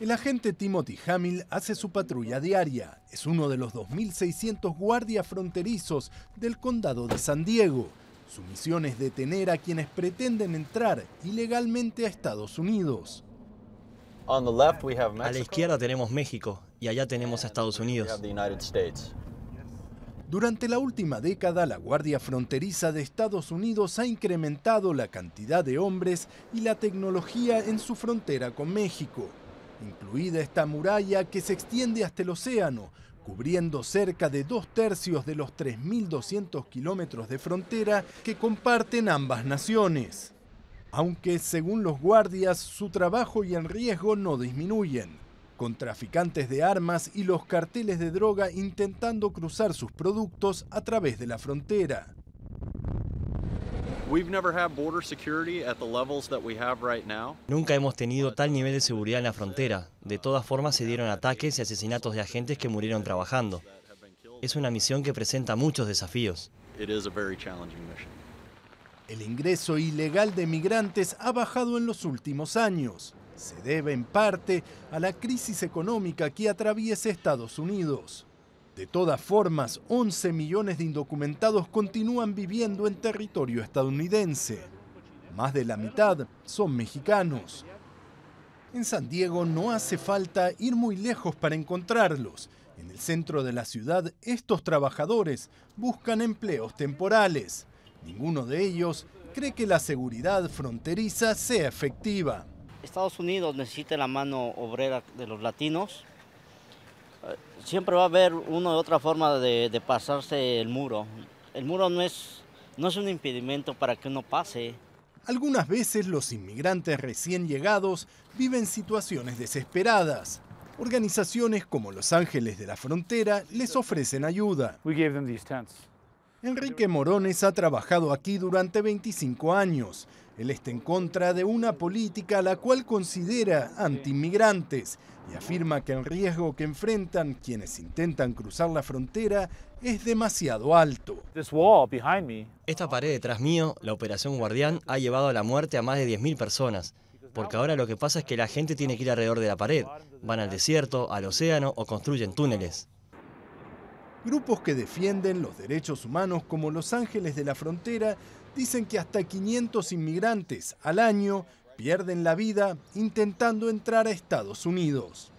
El agente Timothy Hamill hace su patrulla diaria. Es uno de los 2.600 guardias fronterizos del condado de San Diego. Su misión es detener a quienes pretenden entrar ilegalmente a Estados Unidos. A la izquierda tenemos México y allá tenemos a Estados Unidos. Durante la última década, la Guardia Fronteriza de Estados Unidos ha incrementado la cantidad de hombres y la tecnología en su frontera con México incluida esta muralla que se extiende hasta el océano, cubriendo cerca de dos tercios de los 3.200 kilómetros de frontera que comparten ambas naciones. Aunque, según los guardias, su trabajo y el riesgo no disminuyen, con traficantes de armas y los carteles de droga intentando cruzar sus productos a través de la frontera. Nunca hemos tenido tal nivel de seguridad en la frontera. De todas formas se dieron ataques y asesinatos de agentes que murieron trabajando. Es una misión que presenta muchos desafíos. El ingreso ilegal de migrantes ha bajado en los últimos años. Se debe en parte a la crisis económica que atraviesa Estados Unidos. De todas formas, 11 millones de indocumentados continúan viviendo en territorio estadounidense. Más de la mitad son mexicanos. En San Diego no hace falta ir muy lejos para encontrarlos. En el centro de la ciudad, estos trabajadores buscan empleos temporales. Ninguno de ellos cree que la seguridad fronteriza sea efectiva. Estados Unidos necesita la mano obrera de los latinos siempre va a haber una u otra forma de, de, pasarse el muro. El muro no es, no es un impedimento para que uno pase. Algunas veces los inmigrantes recién llegados viven situaciones desesperadas. Organizaciones como Los Ángeles de la Frontera les ofrecen ayuda. Enrique Morones ha trabajado aquí durante 25 años él está en contra de una política la cual considera antiinmigrantes y afirma que el riesgo que enfrentan quienes intentan cruzar la frontera es demasiado alto. Esta pared detrás mío, la Operación Guardián, ha llevado a la muerte a más de 10.000 personas. Porque ahora lo que pasa es que la gente tiene que ir alrededor de la pared. Van al desierto, al océano o construyen túneles. Grupos que defienden los derechos humanos como Los Ángeles de la Frontera dicen que hasta 500 inmigrantes al año pierden la vida intentando entrar a Estados Unidos.